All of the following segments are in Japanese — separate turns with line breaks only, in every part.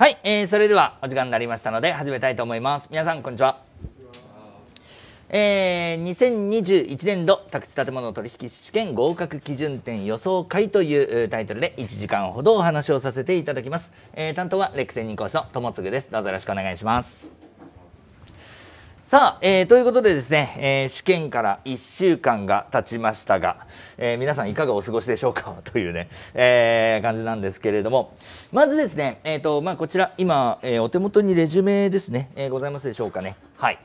はい、えー、それではお時間になりましたので始めたいと思います。皆さんこんにちは。えー、2021年度宅地建物取引試験合格基準点予想会というタイトルで1時間ほどお話をさせていただきます。えー、担当はレック専任講師の友次です。どうぞよろしくお願いします。さあ、えー、ということでですね、えー、試験から1週間が経ちましたが、えー、皆さんいかがお過ごしでしょうか というね、えー、感じなんですけれども、まずですね、えーとまあ、こちら、今、えー、お手元にレジュメですね、えー、ございますでしょうかね。はい。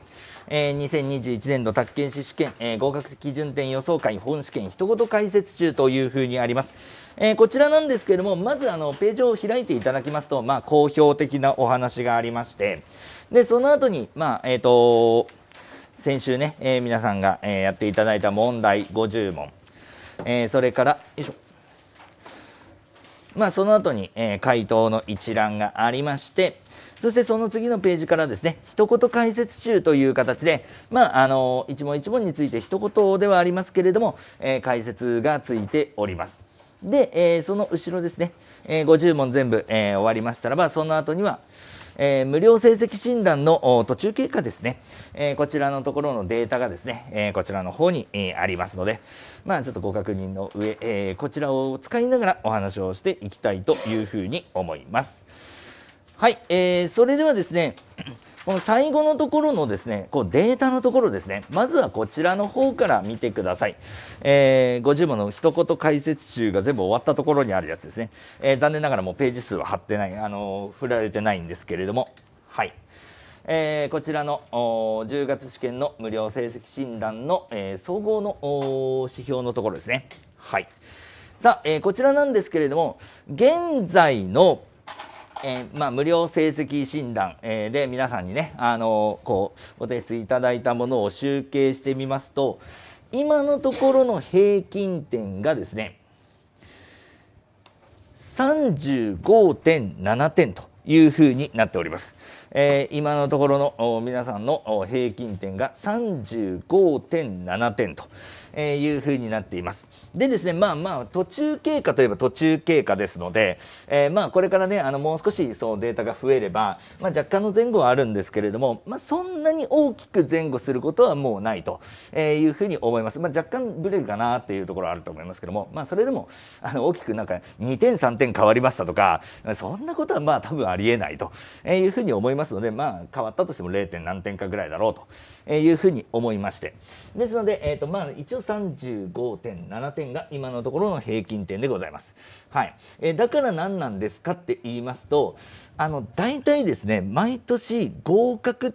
えー、2021年度宅建士試験、えー、合格基準点予想会本試験一言解説中というふうにあります。えー、こちらなんですけれども、まずあのページを開いていただきますと、まあ、好評的なお話がありまして、で、その後に、まあ、えっ、ー、と、先週ね、えー、皆さんが、えー、やっていただいた問題50問、えー、それから、よいしょ。まあ、その後に、えー、回答の一覧がありまして、そしてその次のページからですね、一言解説集という形で、まあ、あの、一問一問について一言ではありますけれども、えー、解説がついております。で、えー、その後ろですね、えー、50問全部、えー、終わりましたらば、その後には、えー、無料成績診断の途中経過ですね、えー、こちらのところのデータがですね、えー、こちらの方に、えありますので、まあ、ちょっとご確認の上、えこちらを使いながらお話をしていきたいというふうに思います。はい、えー、それではですね、この最後のところのですね、こうデータのところですね、まずはこちらの方から見てください。えー、50もの一言解説集が全部終わったところにあるやつですね。えー、残念ながらもうページ数は貼ってない、あのー、振られてないんですけれども、はい。えー、こちらの10月試験の無料成績診断の、えー、総合の指標のところですね。はい。さあ、えー、こちらなんですけれども、現在のえー、まあ、無料成績診断、えー、で皆さんにね、あのー、こうお手数いただいたものを集計してみますと今のところの平均点がですね35.7点というふうになっております。えー、今のところの皆さんの平均点が35.7点と。えいうふうになっています。でですね、まあまあ、途中経過といえば途中経過ですので、えー、まあこれからね、あのもう少しそうデータが増えれば、まあ、若干の前後はあるんですけれども、まあ、そんなに大きく前後することはもうないというふうに思います。まあ、若干ブレるかなっていうところはあると思いますけども、まあ、それでもあの大きくなんか2点3点変わりましたとか、そんなことはまあ多分ありえないというふうに思いますので、まあ変わったとしても 0. 何点かぐらいだろうと。えいうふうに思いましてですので、えーとまあ、一応35.7点が今のところの平均点でございます、はいえー、だから何なんですかって言いますとあの大体ですね毎年合格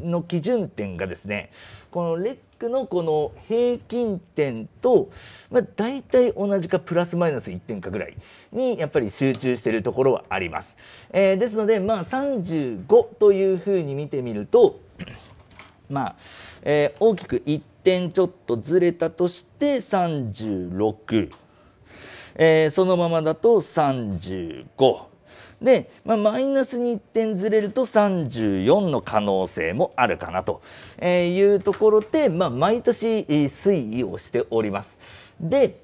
の基準点がですねこのレックのこの平均点と、まあ、大体同じかプラスマイナス1点かぐらいにやっぱり集中しているところはあります。えー、ですので、まあ、35というふうに見てみるとまあ、えー、大きく1点ちょっとずれたとして36、えー、そのままだと35で、まあ、マイナスに1点ずれると34の可能性もあるかなというところで、まあ、毎年推移をしております。で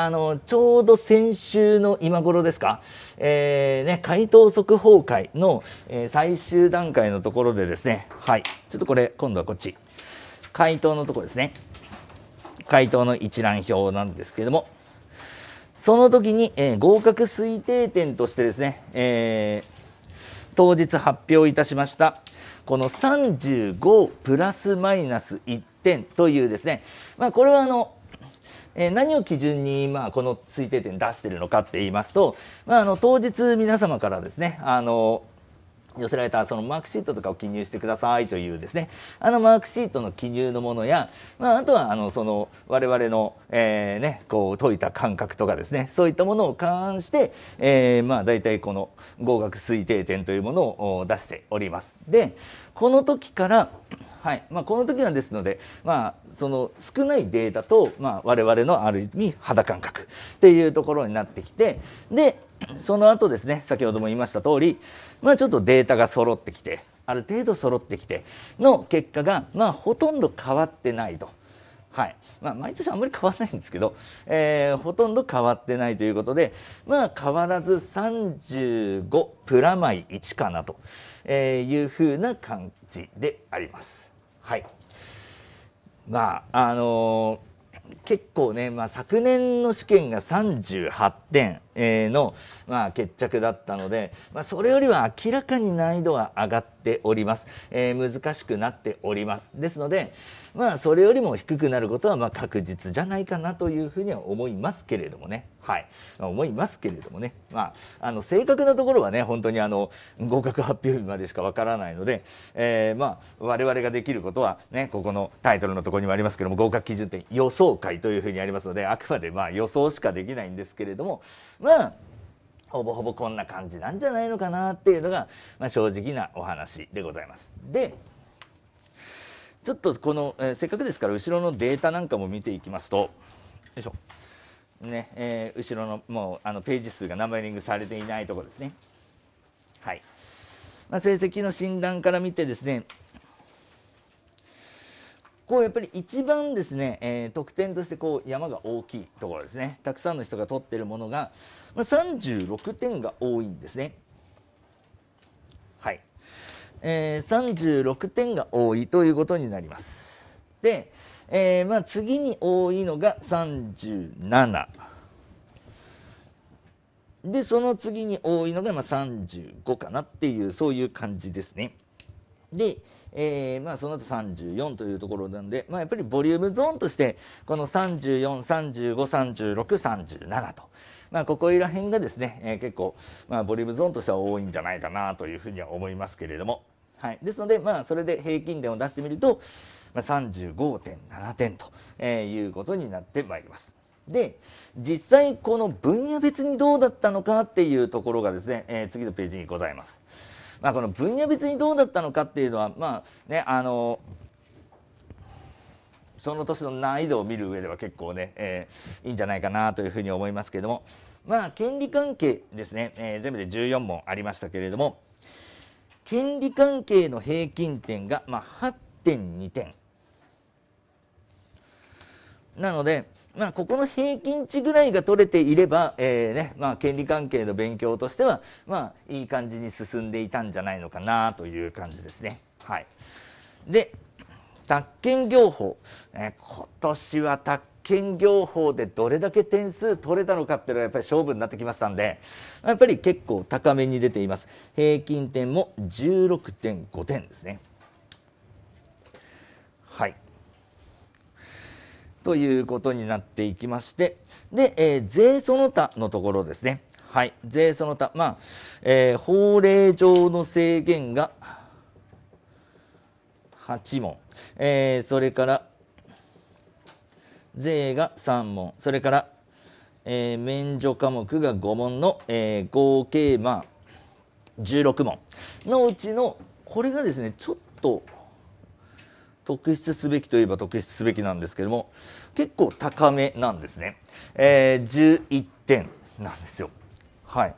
あの、ちょうど先週の今頃ですか、えー、ね、回答速報会の、えー、最終段階のところでですね、はい、ちょっとこれ、今度はこっち、回答のとこですね、回答の一覧表なんですけれども、その時に、えー、合格推定点としてですね、えー、当日発表いたしました、この35プラスマイナス1点というですね、まあ、これはあの、えー、何を基準に、まあ、この推定点出してるのかって言いますと、まあ、あの当日皆様からですねあの寄せられたそのマークシートとかを記入してくださいというですね、あのマークシートの記入のものや、まあ、あとはあのその我々の、えー、ね、こう解いた感覚とかですね、そういったものを勘案して、えー、まあ大体この合格推定点というものを出しております。で、この時からはい。まあ、この時はですので、まあ、その少ないデータと、まあ、我々のある意味肌感覚っていうところになってきて、で、その後ですね、先ほども言いました通り、まあ、ちょっとデータが揃ってきて、ある程度揃ってきての結果が、まあ、ほとんど変わってないと。はいまあ、毎年あんまり変わらないんですけど、えー、ほとんど変わってないということで、まあ、変わらず35プラマイ1かなというふうな感じであります。はいまああのー、結構ね、まあ、昨年の試験が38点、の、まあ、決着だったので、まあ、それよりは明らかに難易度は上がっております、えー、難しくなっておりますですので、まあ、それよりも低くなることはま確実じゃないかなというふうには思いますけれどもね、はいま思いますけれどもね、まあ、あの正確なところはね本当にあの合格発表日までしかわからないので、えー、まあ我々ができることは、ね、ここのタイトルのところにもありますけども合格基準点予想会というふうにありますのであくまでま予想しかできないんですけれどもまあほぼほぼこんな感じなんじゃないのかなっていうのが、まあ、正直なお話でございます。でちょっとこの、えー、せっかくですから後ろのデータなんかも見ていきますとよいしょねえー、後ろのもうあのページ数がナンバリングされていないところですね。はいまあ、成績の診断から見てですねこうやっぱり一番ですね、えー、得点としてこう山が大きいところですねたくさんの人が取ってるものが、まあ、36点が多いんですね。えー、36点が多いということになります。で、えー、まあ、次に多いのが37。で、その次に多いのがまあ35かなっていう、そういう感じですね。で、えー、まあ、その後34というところなんで、まあ、やっぱりボリュームゾーンとして、この34、35、36、37と。まあ、ここら辺がですね、えー、結構、まあ、ボリュームゾーンとしては多いんじゃないかなというふうには思いますけれども、はい、ですので、まあ、それで平均点を出してみると、まあ、35.7点と、えー、いうことになってまいります。で実際この分野別にどうだったのかっていうところがですね、えー、次のページにございます。まあ、この分野別にどうだったのかっていうのはまあねあのーその年の難易度を見る上では結構ね、えー、いいんじゃないかなというふうに思いますけれどもまあ権利関係ですね、えー、全部で14問ありましたけれども権利関係の平均点が、まあ、8.2点なので、まあ、ここの平均値ぐらいが取れていれば、えーねまあ、権利関係の勉強としては、まあ、いい感じに進んでいたんじゃないのかなという感じですね。はい、で宅建業法、え今年は宅建業法でどれだけ点数取れたのかっていうのはやっぱり勝負になってきましたんでやっぱり結構高めに出ています平均点も16.5点ですねはいということになっていきましてで、えー、税その他のところですねはい税その他まあ、えー、法令上の制限が8問、えー、それから税が3問、それから、えー、免除科目が5問の、えー、合計、まあ、16問のうちの、これがですね、ちょっと特筆すべきといえば特筆すべきなんですけども、結構高めなんですね。えー、11点なんですよ。はい、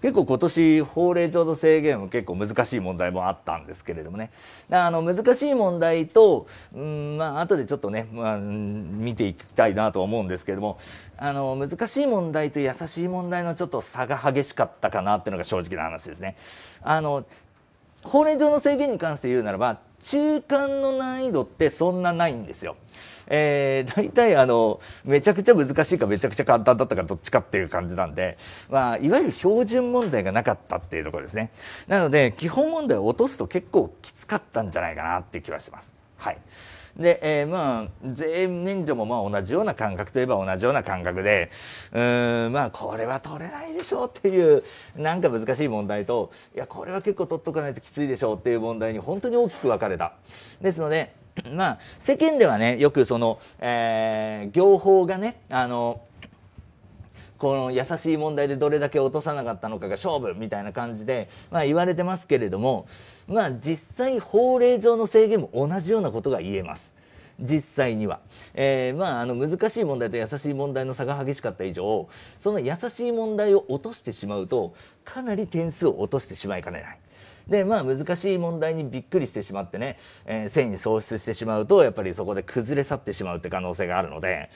結構今年法令上の制限も結構難しい問題もあったんですけれどもねあの難しい問題とうんまあ後でちょっとね、まあ、見ていきたいなと思うんですけれどもあの難しい問題と優しい問題のちょっと差が激しかったかなっていうのが正直な話ですね。あの法令上の制限に関して言うならば中間の難易度ってそんなないんですよ。えー、大体あのめちゃくちゃ難しいかめちゃくちゃ簡単だったかどっちかっていう感じなんで、まあ、いわゆる標準問題がなかったっていうところですねなので基本問題を落とすと結構きつかったんじゃないかなっていう気はします。はいで、えー、まあ税免除もまあ同じような感覚といえば同じような感覚でうんまあこれは取れないでしょうっていうなんか難しい問題といやこれは結構取っとかないときついでしょうっていう問題に本当に大きく分かれた。ですのでまあ、世間ではねよくその、えー、業法がねあのこの優しい問題でどれだけ落とさなかったのかが勝負みたいな感じで、まあ、言われてますけれども、まあ、実際法令上の制限も同じようなことが言えます。実際には、えー、まあ、あの難しい問題と優しい問題の差が激しかった以上その優しい問題を落としてしまうとかなり点数を落としてしまいかねない。でまあ難しい問題にびっくりしてしまってね、えー、繊維喪失してしまうとやっぱりそこで崩れ去ってしまうって可能性があるので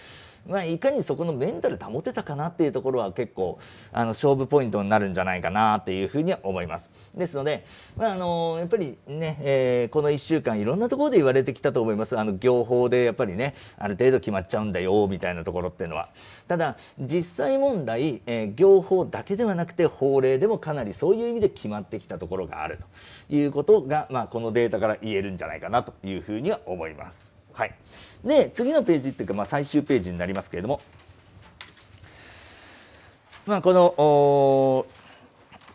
まあ、いかにそこのメンタル保てたかなっていうところは結構あの勝負ポイントになるんじゃないかなというふうには思います。ですので、まあ、あのやっぱりね、えー、この1週間いろんなところで言われてきたと思います。あの業法でやっぱりねある程度決まっちゃうんだよみたいなところっていうのは。ただ実際問題、えー、業法だけではなくて法令でもかなりそういう意味で決まってきたところがあるということが、まあ、このデータから言えるんじゃないかなというふうには思います。はいで次のページっていうか、まあ、最終ページになりますけれども、まあ、この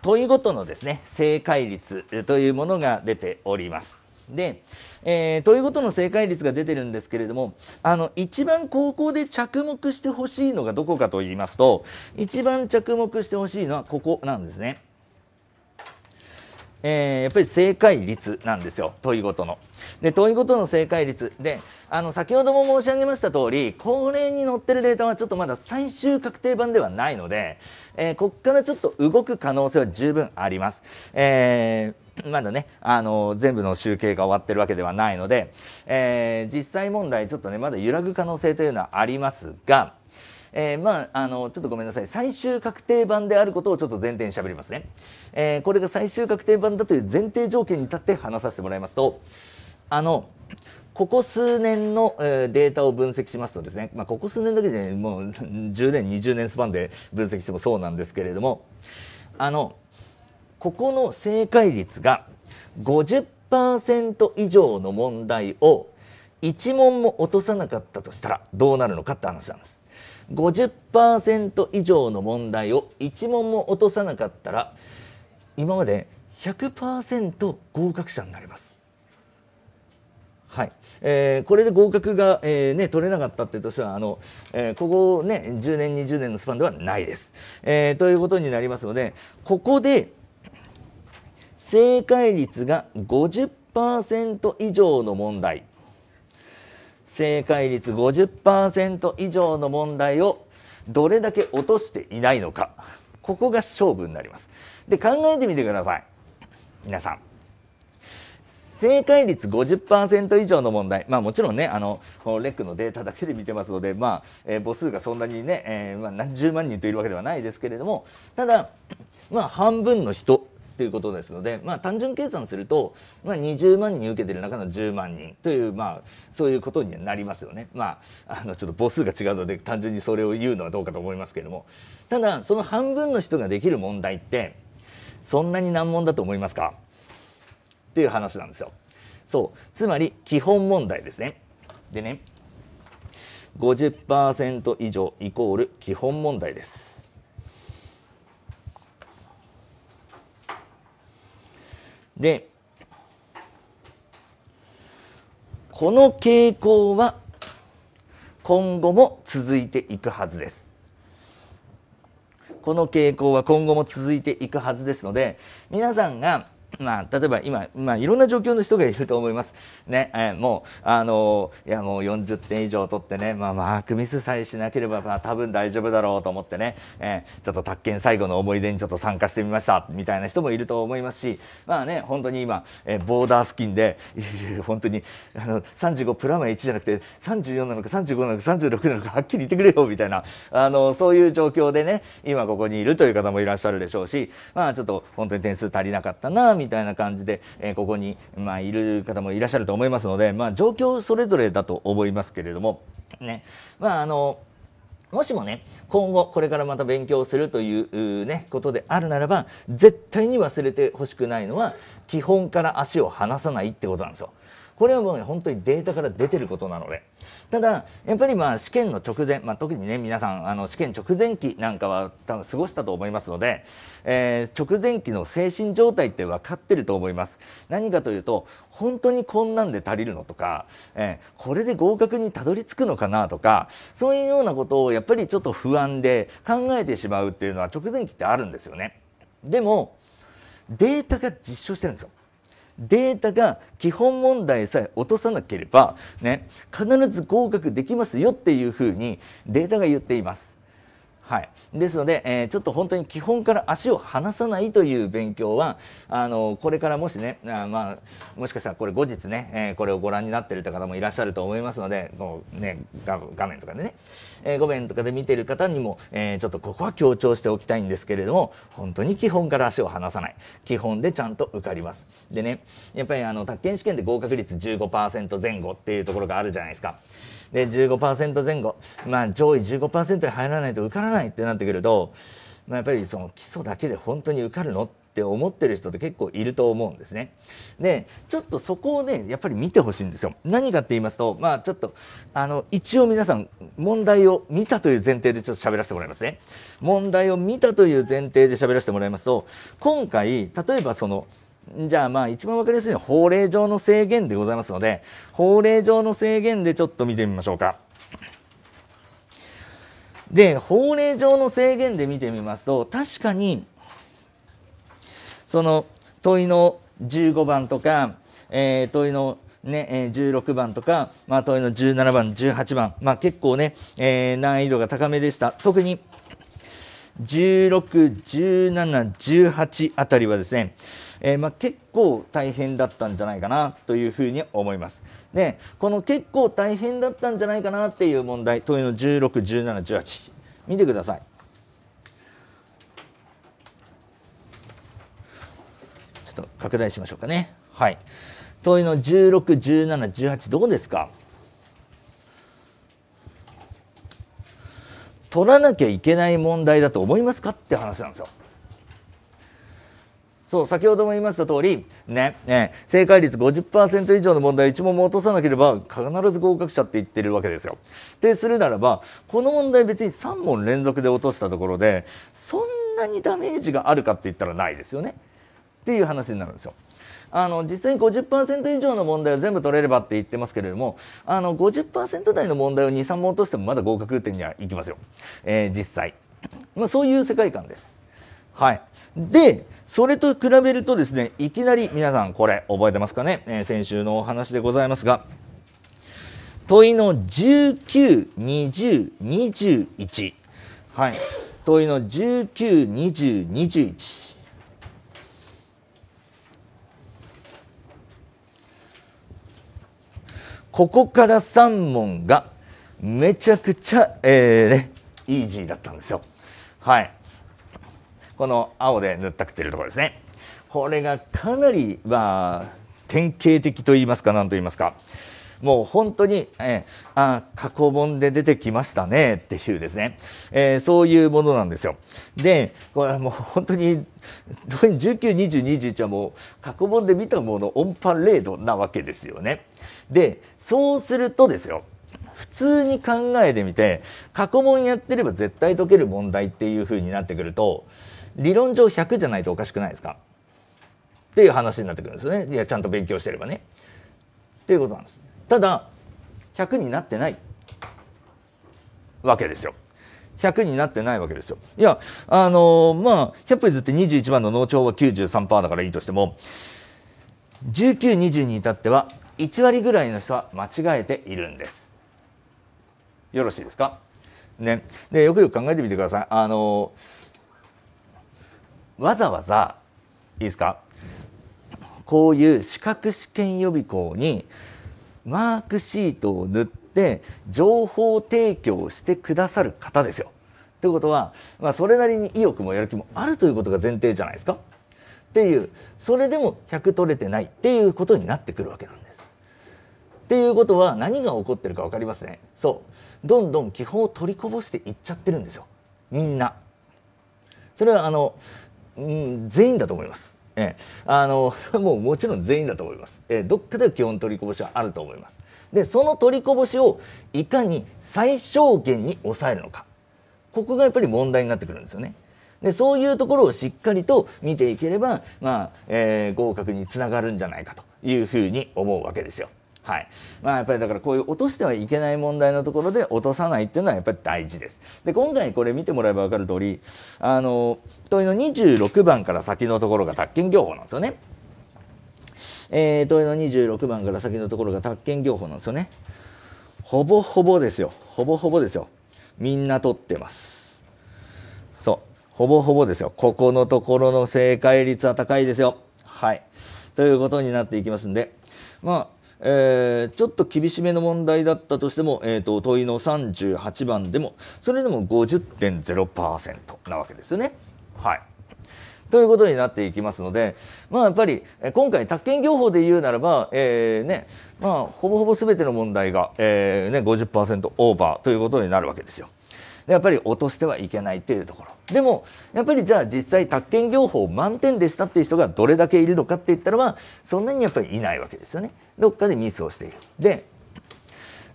問いごとのですね正解率というものが出ております。で、えー、問いごとの正解率が出てるんですけれどもあの一番高校で着目してほしいのがどこかと言いますと一番着目してほしいのはここなんですね。えー、やっぱり正解率なんですよ問いごとの。で問いごとの正解率であの先ほども申し上げました通りこれに載ってるデータはちょっとまだ最終確定版ではないので、えー、こっからちょっと動く可能性は十分あります。えーまだね、あの全部の集計が終わってるわけではないので、え実際問題ちょっとねまだ揺らぐ可能性というのはありますが、えー、まあ、あの、ちょっとごめんなさい。最終確定版であることをちょっと前提に喋りますね。えー、これが最終確定版だという前提条件に立って話させてもらいますと、あの、ここ数年のデータを分析しますとですね、まあ、ここ数年だけで、ね、もう10年、20年スパンで分析してもそうなんですけれども、あの、ここの正解率が50%以上の問題を1問も落とさなかったとしたらどうなるのかって話なんです。50%以上の問題を1問も落とさなかったら今まで100%合格者になります。はい、えー、これで合格が、えー、ね、取れなかったって年はあの、えー、ここ、ね、10年20年のスパンではないです、えー、ということになりますのでここで正解率が50%以上の問題正解率50%以上の問題をどれだけ落としていないのかここが勝負になります。で考えてみてください皆さん正解率50%以上の問題、まあ、もちろんねあのレックのデータだけで見てますので、まあえー、母数がそんなにね、えー、まあ、何十万人といるわけではないですけれどもただ、まあ、半分の人ということですので、まあ、単純計算すると、まあ、20万人受けてる中の10万人という、まあ、そういうことになりますよね。まあ、あのちょっと母数が違うので単純にそれを言うのはどうかと思いますけれどもただその半分の人ができる問題ってそんなに難問だと思いますかっていう話なんですよ。そうつまり基本問題ですね。でね50%以上イコール基本問題です。でこの傾向は今後も続いていくはずです。この傾向は今後も続いていくはずですので皆さんがまあ、例えば今、まあ、いろんな状況の人がいると思います。ね、えー、もう、あのー、いや、もう40点以上取ってね、まあ、マークミスさえしなければ、まあ、多分大丈夫だろうと思ってね、えー、ちょっと宅建最後の思い出にちょっと参加してみました、みたいな人もいると思いますし、まあね、本当に今、えー、ボーダー付近で、本当に、あの、35プラマイ1じゃなくて、34なのか35なのか36なのか、はっきり言ってくれよ、みたいな、あのー、そういう状況でね、今ここにいるという方もいらっしゃるでしょうし、まあ、ちょっと本当に点数足りなかったな、みたいな感じで、えここに、まあ、いる方もいらっしゃると思いますので、まあ、状況それぞれだと思いますけれども、ね、まあ、あの、もしもね、今後これからまた勉強するというね、ことであるならば、絶対に忘れてほしくないのは、基本から足を離さないってことなんですよ。これはもう、ね、本当にデータから出てることなので。ただやっぱりまあ試験の直前、まあ、特にね皆さんあの試験直前期なんかは多分過ごしたと思いますので、えー、直前期の精神状態って分かってると思います何かというと本当にこんなんで足りるのとか、えー、これで合格にたどり着くのかなとかそういうようなことをやっぱりちょっと不安で考えてしまうっていうのは直前期ってあるんですよねでもデータが実証してるんですよデータが基本問題さえ落とさなければね必ず合格できますよっていうふうにデータが言っています。はい、ですので、えー、ちょっと本当に基本から足を離さないという勉強はあのこれからもしねあ、まあ、もしかしたらこれ後日ね、えー、これをご覧になってる方もいらっしゃると思いますのでこう、ね、画面とかでね、えー、画面とかで見てる方にも、えー、ちょっとここは強調しておきたいんですけれども本当に基本から足を離さない基本でちゃんと受かります。でねやっぱりあの宅建試験で合格率15%前後っていうところがあるじゃないですか。で15%前後、まあ、上位15%に入らないと受からないってなってくると、まあ、やっぱりその基礎だけで本当に受かるのって思ってる人って結構いると思うんですね。でちょっとそこをねやっぱり見てほしいんですよ。何かって言いますとまあちょっとあの一応皆さん問題を見たという前提でちょっと喋らせてもらいますね。問題を見たという前提で喋らせてもらいますと今回例えばそのじゃあまあ一番わかりやすいのは法令上の制限でございますので法令上の制限でちょっと見てみましょうか。で法令上の制限で見てみますと確かにその問いの15番とか、えー、問いのね、えー、16番とか、まあ、問いの17番18番、まあ、結構ね、えー、難易度が高めでした特に161718あたりはですねえー、まあ、結構大変だったんじゃないかなというふうに思います。でこの結構大変だったんじゃないかなっていう問題問いの161718見てください。ちょっと拡大しましょうかね。はい、問いの161718どうですか取らなきゃいけない問題だと思いますかって話なんですよ。そう、先ほども言いました通り、ね、ね、正解率50%以上の問題を1問も落とさなければ必ず合格者って言ってるわけですよ。ってするならば、この問題別に3問連続で落としたところで、そんなにダメージがあるかって言ったらないですよね。っていう話になるんですよ。あの実際に50%以上の問題を全部取れればって言ってますけれどもあの50%台の問題を23問落としてもまだ合格点にはいきますよ、えー、実際、まあ、そういう世界観です。はい、で、それと比べるとですね、いきなり皆さんこれ覚えてますかね、えー、先週のお話でございますが、問いの19、20、21。はい。問いの19、20、21。ここから3問がめちゃくちゃ、えーね、イージーだったんですよ。はい。この青で塗ったくってるところですねこれがかなりまあ典型的と言いますか何と言いますかもう本当に、えー、あ過去問で出てきましたねっていうですね、えー、そういうものなんですよ。でこれはもう本当に192021はもう過去問で見たものオンパレードなわけですよね。でそうするとですよ普通に考えてみて過去問やってれば絶対解ける問題っていうふうになってくると理論上100じゃないとおかしくないですかっていう話になってくるんですよねいやちゃんと勉強してればね。っていうことなんです。ただ100になってないわけですよ。100になってないわけですよ。いや、あのー、まあ、100歩譲って21番の農帳は93%だからいいとしても、19、20に至っては1割ぐらいの人は間違えているんです。よろしいですかね。で、よくよく考えてみてください。あのーわざわざいいですかこういう資格試験予備校にマークシートを塗って情報提供してくださる方ですよ。ということは、まあ、それなりに意欲もやる気もあるということが前提じゃないですか。っていうそれでも100取れてないっていうことになってくるわけなんです。っていうことは何が起こってるか分かりますね。そうどんどん基本を取りこぼしていっちゃってるんですよみんな。それはあのうん、全員だと思います。えー、あのそれ ももちろん全員だと思います。えー、どっかで基本取りこぼしはあると思います。でその取りこぼしをいかに最小限に抑えるのかここがやっぱり問題になってくるんですよね。でそういうところをしっかりと見ていければ、まあえー、合格につながるんじゃないかというふうに思うわけですよ。はいまあ、やっぱりだからこういう落としてはいけない問題のところで落とさないっていうのはやっぱり大事です。で今回これ見てもらえば分かる通りあの問いの26番から先のところが宅建業法なんですよね。えー、問いの26番から先のところが宅建業法なんですよね。ほぼほぼですよ。ほぼほぼですよ。みんな取ってます。そう。ほぼほぼですよ。ここのところの正解率は高いですよ。はい。ということになっていきますんで、まあ、えー、ちょっと厳しめの問題だったとしても、えーと、問いの38番でもそれでも50.0%なわけですよね。はいということになっていきますので、まあ、やっぱり今回、宅建業法で言うならば、えーねまあ、ほぼほぼ全ての問題が、えーね、50%オーバーということになるわけですよ。やっぱり落としてはいけないっていうところでもやっぱりじゃあ実際宅建業法満点でしたっていう人がどれだけいるのかって言ったらまそんなにやっぱりいないわけですよねどっかでミスをしているで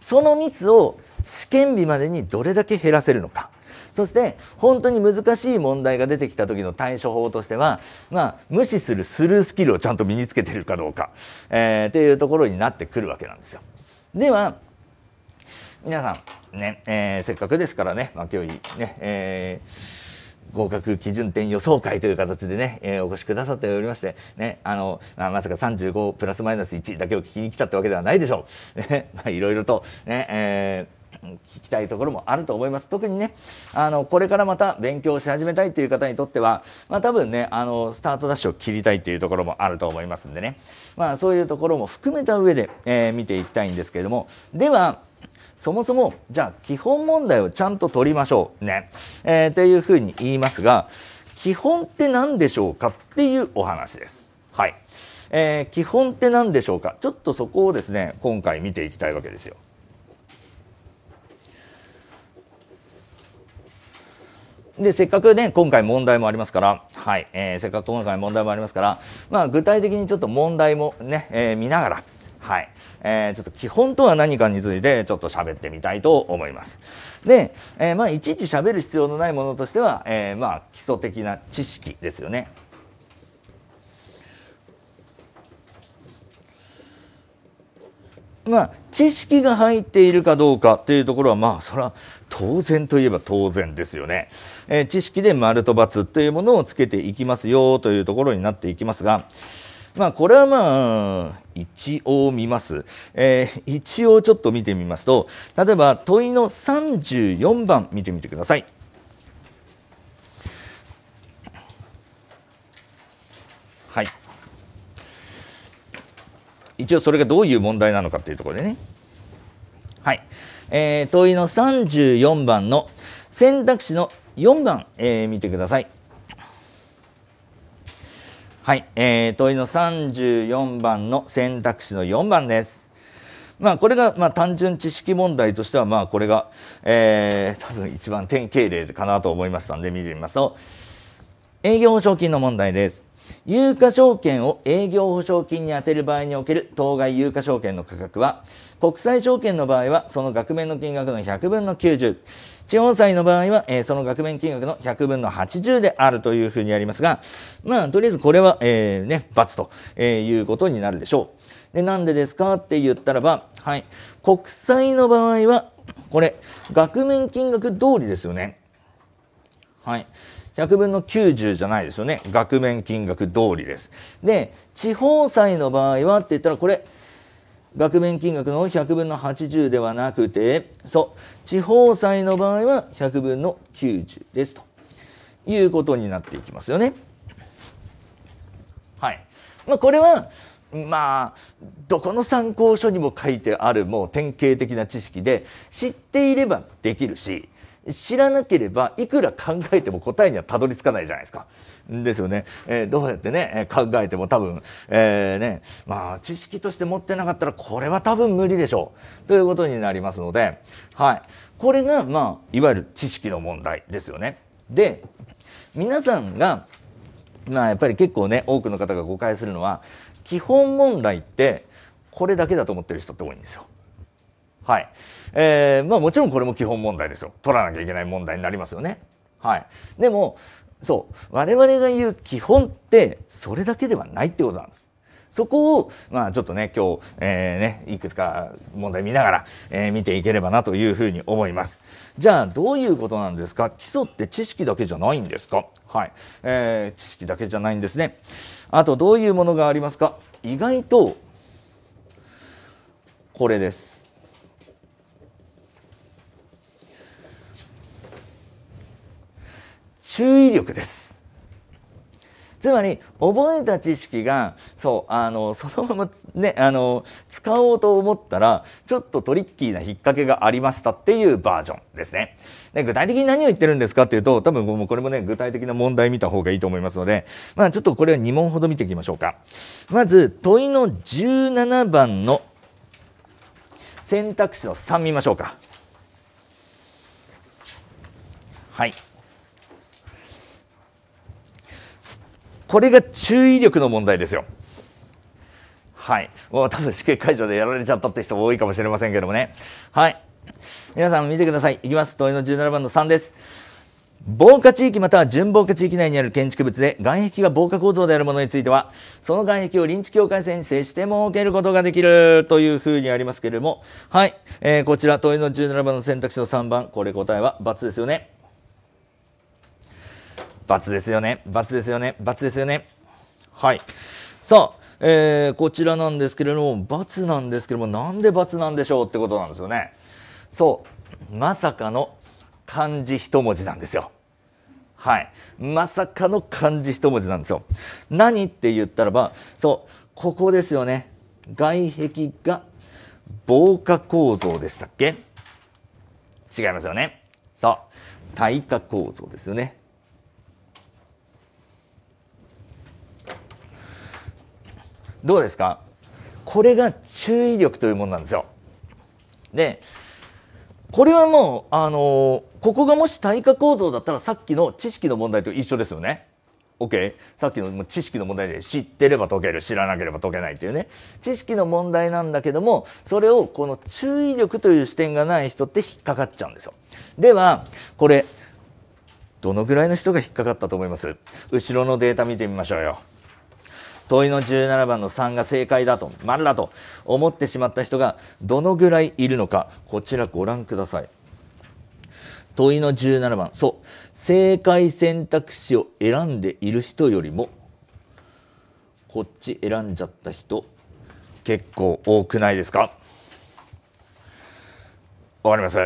そのミスを試験日までにどれだけ減らせるのかそして本当に難しい問題が出てきた時の対処法としては、まあ、無視するスルースキルをちゃんと身につけてるかどうか、えー、っていうところになってくるわけなんですよ。では皆さんね、えー、せっかくですからね、まあ、今日ね、えー、合格基準点予想会という形でね、えー、お越しくださっておりまして、ね、あの、まあ、まさか35プラスマイナス1だけを聞きに来たってわけではないでしょう。ね、まあ、いろいろとね、えー聞きたいところもあると思います。特にね、あの、これからまた勉強し始めたいという方にとっては、まあ多分ね、あの、スタートダッシュを切りたいというところもあると思いますんでね。まあそういうところも含めた上で、えー、見ていきたいんですけれども、では、そもそも、じゃあ基本問題をちゃんと取りましょうね。えー、というふうに言いますが、基本って何でしょうかっていうお話です。はい。えー、基本って何でしょうかちょっとそこをですね、今回見ていきたいわけですよ。で、せっかくね、今回問題もありますから、はい、えー、せっかく今回問題もありますから、まあ、具体的にちょっと問題もね、えー、見ながら、はい。えー、ちょっと基本とは何かについてちょっと喋ってみたいと思います。で、えー、まあ、いちいち喋る必要のないものとしては、えー、まあ、基礎的な知識ですよね。まあ、知識が入っているかどうかっていうところは、まあ、それは当然といえば当然ですよね。えー、知識で丸と×というものをつけていきますよというところになっていきますが、まあ、これはまあ、一応見ます、えー、一応ちょっと見てみますと、例えば問いの34番見てみてください。はい。一応それがどういう問題なのかというところでね。はい。えー、問いの34番の選択肢の4番、えー、見てください。はい、えー、問いの34番の選択肢の4番です。まあ、これが、まあ、単純知識問題としては、まあ、これが、えー、多分一番典型例かなと思いましたんで、見てみますと、営業保証金の問題です。有価証券を営業保証金に充てる場合における当該有価証券の価格は、国際証券の場合は、その額面の金額の100分の90。地方債の場合は、えー、その額面金額の100分の80であるというふうにありますが、まあ、とりあえずこれは、えー、ね、罰と、えー、いうことになるでしょう。で、なんでですかって言ったらば、はい、国債の場合は、これ、額面金額通りですよね。はい。100分の90じゃないですよね。額面金額通りです。で、地方債の場合はって言ったら、これ、額面金額の100分の80ではなくて、そう、地方債の場合は100分の90ですということになっていきますよね。はい。まあ、これは、まあ、どこの参考書にも書いてあるもう典型的な知識で、知っていればできるし、知らなければいくら考えても答えにはたどり着かないじゃないですか。ですよね、えー、どうやってね考えても多分、えーねまあ、知識として持ってなかったらこれは多分無理でしょうということになりますので、はい、これが、まあ、いわゆる知識の問題ですよね。で皆さんが、まあ、やっぱり結構ね多くの方が誤解するのは基本問題ってこれだけだと思ってる人って多いんですよ。はい。えー、まあもちろんこれも基本問題ですよ。取らなきゃいけない問題になりますよね。はい。でも、そう我々が言う基本ってそれだけではないってことなんです。そこを、まあ、ちょっとね、今日、えー、ね、いくつか問題見ながら、えー、見ていければなというふうに思います。じゃあ、どういうことなんですか基礎って知識だけじゃないんですかはい。えー、知識だけじゃないんですね。あと、どういうものがありますか意外と、これです。注意力です。つまり覚えた知識がそうあの そのまま、ね、あの使おうと思ったらちょっとトリッキーな引っ掛けがありましたっていうバージョンですね。で具体的に何を言ってるんですかっていうと多分もうこれもね具体的な問題見た方がいいと思いますので、まあ、ちょっとこれは2問ほど見ていきましょうか。まず問いの17番の選択肢の3見ましょうか。はいこれが注意力の問題ですよ。はい。もう多分試験会場でやられちゃったって人多いかもしれませんけどもね。はい。皆さん見てください。いきます。問いの17番の3です。防火地域または準防火地域内にある建築物で外壁が防火構造であるものについては、その外壁を臨地境界線に接して設けることができるというふうにありますけれども、はい。えー、こちら問いの17番の選択肢の3番、これ答えは×ですよね。罰ですよね。罰ですよね。罰ですよね。はい。さあ、えー、こちらなんですけれども、罰なんですけれども、なんで罰なんでしょうってことなんですよね。そう、まさかの漢字一文字なんですよ。はい。まさかの漢字一文字なんですよ。何って言ったらば、そう、ここですよね。外壁が防火構造でしたっけ違いますよね。そう。耐火構造ですよね。どうですかこれが注意力というものなんですよ。でこれはもうあのここがもし対価構造だったらさっきの知識の問題と一緒ですよね。OK? さっきの知識の問題で知ってれば解ける知らなければ解けないっていうね知識の問題なんだけどもそれをこの注意力という視点がない人って引っかかっちゃうんですよ。ではこれどのぐらいの人が引っかかったと思います後ろのデータ見てみましょうよ。問いの17番の3が正解だと、丸だと思ってしまった人がどのぐらいいるのか、こちらご覧ください。問いの17番、そう、正解選択肢を選んでいる人よりも、こっち選んじゃった人、結構多くないですかわかります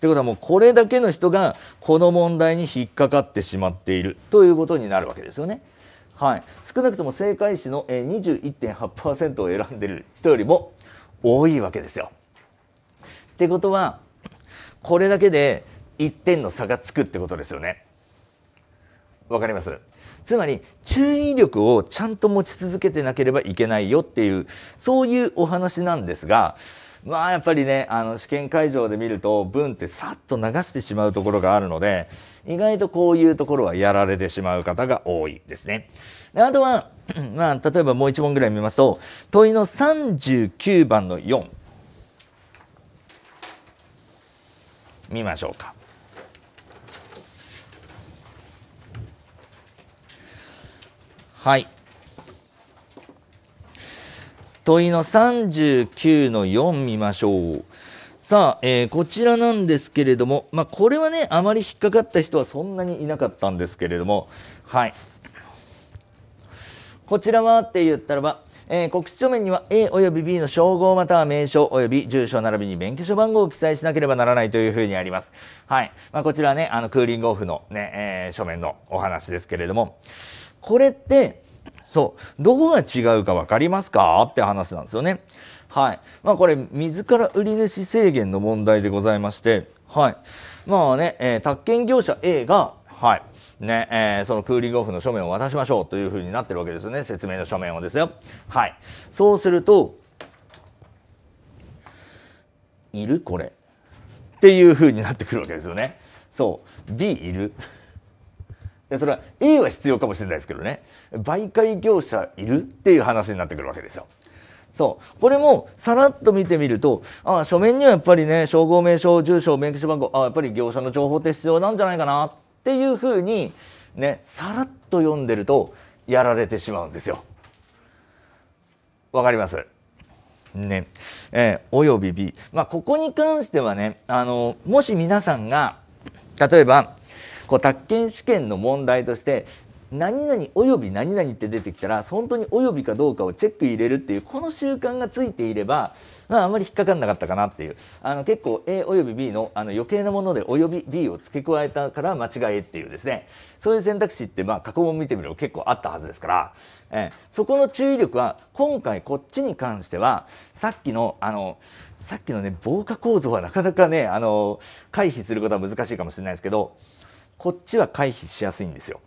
ということはもうこれだけの人がこの問題に引っかかってしまっているということになるわけですよね。はい、少なくとも正解子の21.8%を選んでる人よりも多いわけですよ。ってことはこれだけで1点の差がつくってことですよね。わかりますつまり注意力をちゃんと持ち続けてなければいけないよっていうそういうお話なんですがまあやっぱりねあの試験会場で見ると文ってさっと流してしまうところがあるので意外とこういうところはやられてしまう方が多いですね。であとは、まあ、例えばもう1問ぐらい見ますと問いの39番の4見ましょうか。はい問いの39の4見ましょう。さあ、えー、こちらなんですけれども、まあ、これはね、あまり引っかかった人はそんなにいなかったんですけれども、はい。こちらはって言ったらば、えー、告知書面には A 及び B の称号または名称及び住所並びに免許証番号を記載しなければならないというふうにあります。はい。まあ、こちらはね、あの、クーリングオフのね、えー、書面のお話ですけれども、これって、そうどこが違うか分かりますかって話なんですよね。はいまあ、これ自ら売り主制限の問題でございまして、はいまあねえー、宅建業者 A が、はいねえー、そのクーリングオフの書面を渡しましょうというふうになってるわけですよね説明の書面をですよ。はい、そうするといるこれっていうふうになってくるわけですよね。そう B いるでそれは A は必要かもしれないですけどね媒介業者いるっていう話になってくるわけですよ。そうこれもさらっと見てみるとあ書面にはやっぱりね称号名称住所免許証番号あやっぱり業者の情報って必要なんじゃないかなっていうふうにねさらっと読んでるとやられてしまうんですよ。わかりますねえー、および B、まあ、ここに関してはねあのもし皆さんが例えばこう宅建試験の問題として何々および何々って出てきたら本当におよびかどうかをチェック入れるっていうこの習慣がついていれば、まあ、あまり引っかかんなかったかなっていうあの結構 A および B のあの余計なものでおよび B を付け加えたから間違えっていうですねそういう選択肢ってまあ過去問見てみれば結構あったはずですから、えー、そこの注意力は今回こっちに関してはさっきのあのさっきのね防火構造はなかなかねあの回避することは難しいかもしれないですけどこっちは回避しやすいんですよ。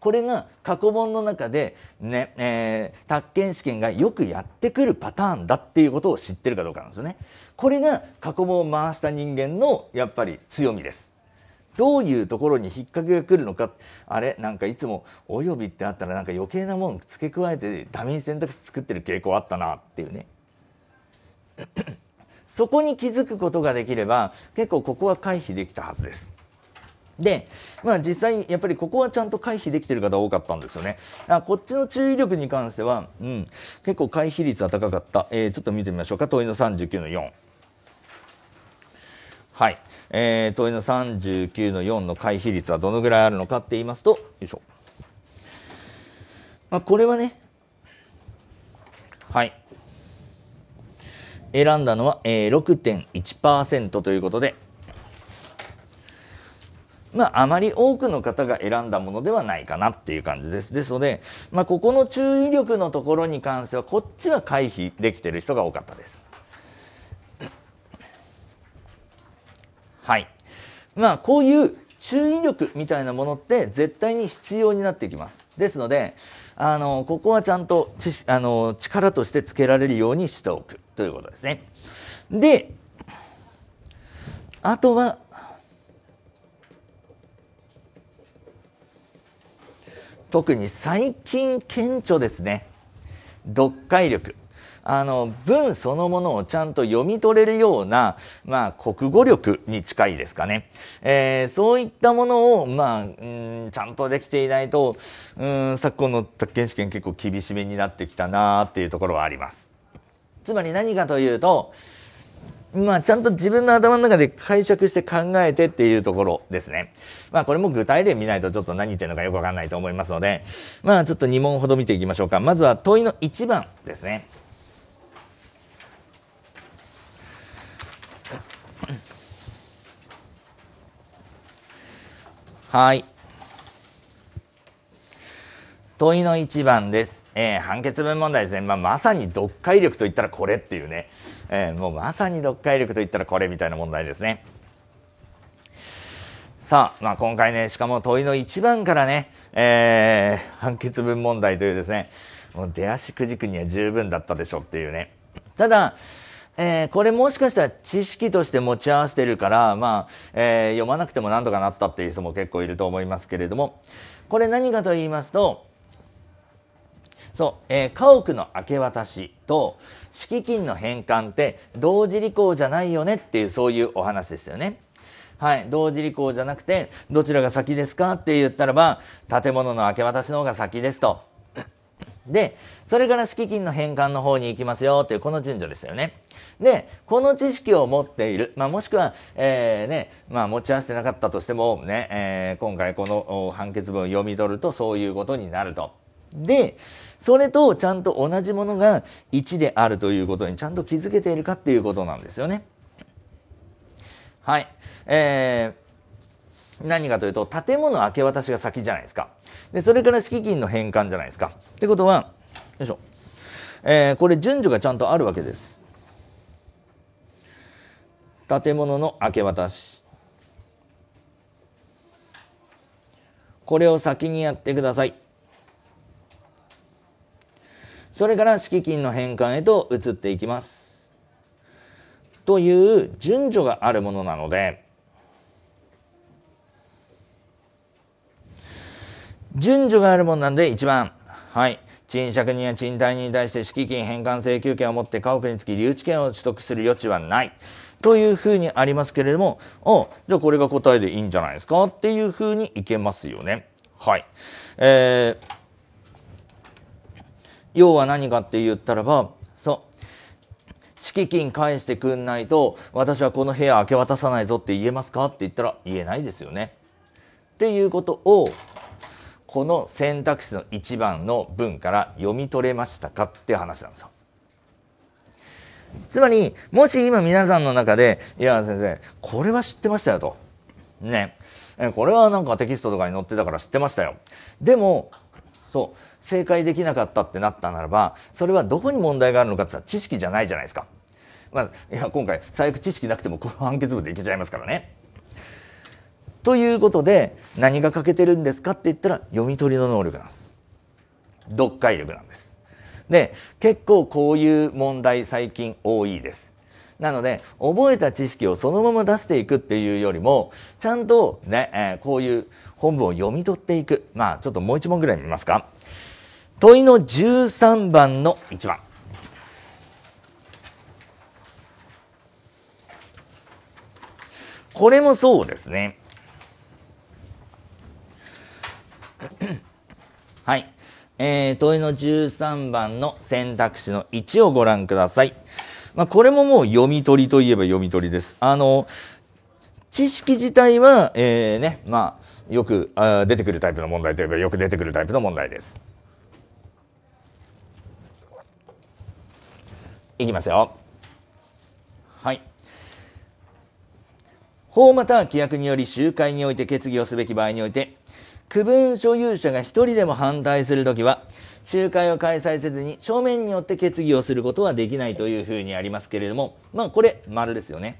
これが過去問の中でね、えー、宅建試験がよくやってくるパターンだっていうことを知ってるかどうかなんですよね。これが過去問を回した人間のやっぱり強みです。どういうところに引っ掛けが来るのかあれなんかいつも「および」ってあったらなんか余計なもん付け加えてダミー選択肢作ってる傾向あったなっていうね。そこに気づくことができれば結構ここは回避できたはずです。で、まあ実際、やっぱりここはちゃんと回避できてる方多かったんですよね。あこっちの注意力に関しては、うん、結構回避率は高かった。えー、ちょっと見てみましょうか。問いの39の4。はい。えー、問いの39の4の回避率はどのぐらいあるのかって言いますと、よいしょ。まあ、これはね、はい。選んだのは、えー、6.1%ということで、まあ、あまり多くの方が選んだものではないかなっていう感じです。ですので、まあ、ここの注意力のところに関しては、こっちは回避できてる人が多かったです。はい。まあ、こういう注意力みたいなものって絶対に必要になってきます。ですので、あの、ここはちゃんとあの、力としてつけられるようにしておくということですね。で、あとは、特に最近顕著ですね読解力あの文そのものをちゃんと読み取れるような、まあ、国語力に近いですかね、えー、そういったものを、まあ、んちゃんとできていないとうん昨今の宅建試験結構厳しめになってきたなっていうところはあります。つまり何かというと、まあ、ちゃんと自分の頭の中で解釈して考えてっていうところですね。まあ、これも具体例見ないとちょっと何言ってるのかよくわかんないと思いますので、まあ、ちょっと2問ほど見ていきましょうか。まずは問いの1番ですね。はい。問いの1番です。えー、判決文問題ですね。まあ、まさに読解力といったらこれっていうね。えー、もうまさに読解力といったらこれみたいな問題ですね。さあ、まあ、今回ね、しかも問いの1番からね、えー、判決文問題というですね、もう出足くじくには十分だったでしょっていうね。ただ、えー、これもしかしたら知識として持ち合わせてるから、まあ、えー、読まなくてもなんとかなったっていう人も結構いると思いますけれども、これ何かと言いますと、そう、えー、家屋の明け渡しと敷金の返還って同時履行じゃないよねっていうそういうお話ですよね。はい、同時履行じゃなくてどちらが先ですかって言ったらば建物の明け渡しの方が先ですと。でそれから敷金の返還の方に行きますよっていうこの順序ですよね。でこの知識を持っている、まあ、もしくは、えー、ねまあ、持ち合わせてなかったとしてもね、えー、今回この判決文を読み取るとそういうことになると。でそれとちゃんと同じものが1であるということにちゃんと気づけているかっていうことなんですよね。はい。えー何かというと建物明け渡しが先じゃないですかでそれから敷金の返還じゃないですかってことはよいしょ、えー、これ順序がちゃんとあるわけです建物の明け渡しこれを先にやってくださいそれから敷金の返還へと移っていきます。という順序があるものなので、順序があるものなんで1番、はい、賃借人や賃貸人に対して敷金返還請求権を持って家屋につき留置権を取得する余地はない。というふうにありますけれども、おじゃあこれが答えでいいんじゃないですかっていうふうにいけますよね。はい。えー要は何かって言ったらばそう敷金返してくんないと私はこの部屋明け渡さないぞって言えますかって言ったら言えないですよね。っていうことをこの選択肢の1番の文から読み取れましたかって話なんですよ。つまりもし今皆さんの中で「いや先生これは知ってましたよ」と。ねこれはなんかテキストとかに載ってたから知ってましたよ。でもそう正解できなかったってなったならばそれはどこに問題があるのかって言ったら知識じゃないじゃないですか。まあ、いや今回最悪知識なくてもこの判決文でいけちゃいますからね。ということで何が欠けてるんですかって言ったら読み取りの能力なんです。読解力なんです。で結構こういう問題最近多いです。なので覚えた知識をそのまま出していくっていうよりもちゃんとね、えー、こういう本文を読み取っていくまあちょっともう一問ぐらい見ますか。問いの13番の1番これもそうですね はい、えー、問いの13番の選択肢の1をご覧ください、まあ、これももう読み取りといえば読み取りですあの知識自体は、えーねまあ、よくあ出てくるタイプの問題といえばよく出てくるタイプの問題です。いきますよ。はい。法または規約により集会において決議をすべき場合において、区分所有者が一人でも反対するときは、集会を開催せずに正面によって決議をすることはできないというふうにありますけれども、まあこれ、丸ですよね。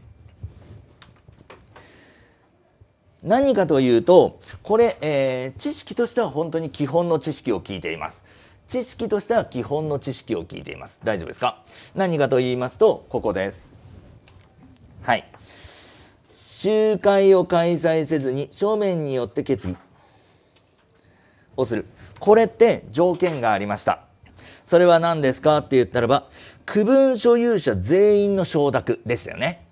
何かというと、これ、えー、知識としては本当に基本の知識を聞いています。知識としては基本の知識を聞いています。大丈夫ですか何かと言いますと、ここです。はい。集会を開催せずに正面によって決議をする。これって条件がありました。それは何ですかって言ったらば、区分所有者全員の承諾でしたよね。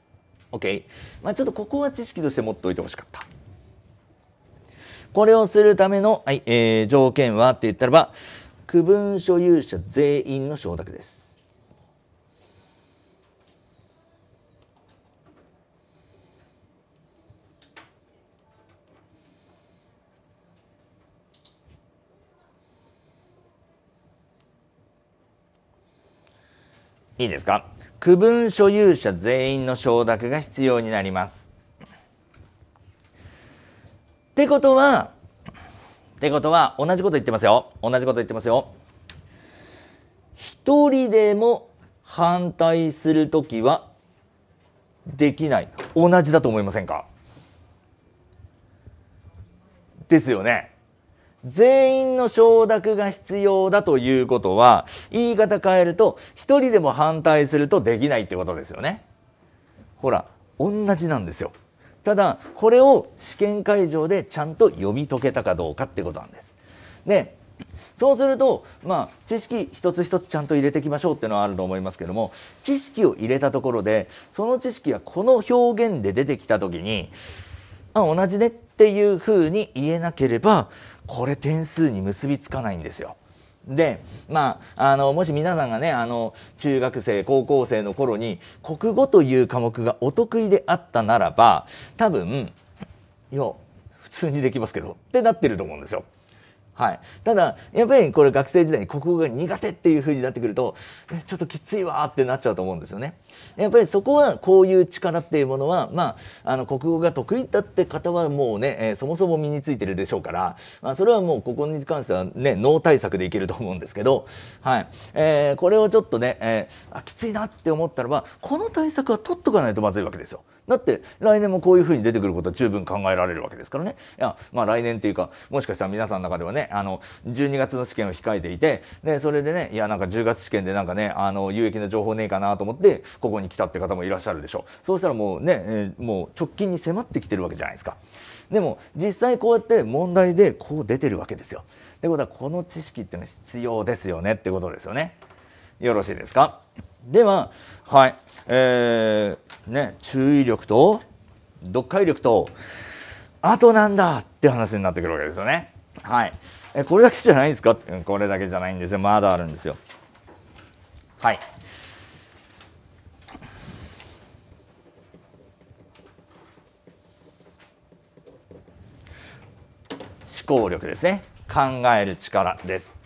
OK。まあ、ちょっとここは知識として持っておいてほしかった。これをするための、はい、えー、条件はって言ったらば、区分所有者全員の承諾です。いいですか区分所有者全員の承諾が必要になります。ってことはってことは、同じこと言ってますよ。同じこと言ってますよ。一人でも反対するときは、できない。同じだと思いませんかですよね。全員の承諾が必要だということは、言い方変えると、一人でも反対するとできないってことですよね。ほら、同じなんですよ。ただこれを試験会場でちゃんと読み解けたかどうかってことなんです。でそうすると、まあ、知識一つ一つちゃんと入れていきましょうっていうのはあると思いますけども知識を入れたところでその知識がこの表現で出てきた時にあ同じねっていうふうに言えなければこれ点数に結びつかないんですよ。で、まあ、あの、もし皆さんがね、あの、中学生、高校生の頃に、国語という科目がお得意であったならば、多分、いや、普通にできますけど、ってなってると思うんですよ。はい、ただやっぱりこれ学生時代に国語が苦手っていうふうになってくるとちょっときついわってなっちゃうと思うんですよね。やっぱりそこはこういう力っていうものは、まあ、あの国語が得意だって方はもうね、えー、そもそも身についてるでしょうから、まあ、それはもうここに関してはね脳対策でいけると思うんですけど、はいえー、これをちょっとね、えー、あきついなって思ったらばこの対策は取っとかないとまずいわけですよ。だって来年もこういうふうに出てくることは十分考えられるわけですからねいやまあ来年っていうかもしかしたら皆さんの中ではねあの12月の試験を控えていてでそれでねいやなんか10月試験でなんかねあの有益な情報ねえかなと思ってここに来たって方もいらっしゃるでしょうそうしたらもうね、えー、もう直近に迫ってきてるわけじゃないですかでも実際こうやって問題でこう出てるわけですよってことはこの知識っていうのは必要ですよねってことですよねよろしいですかでは、はいえーね、注意力と読解力とあとなんだって話になってくるわけですよね。はい、えこれだけじゃないですかこれだけじゃないんですよまだあるんですよ。はい、思考力ですね考える力です。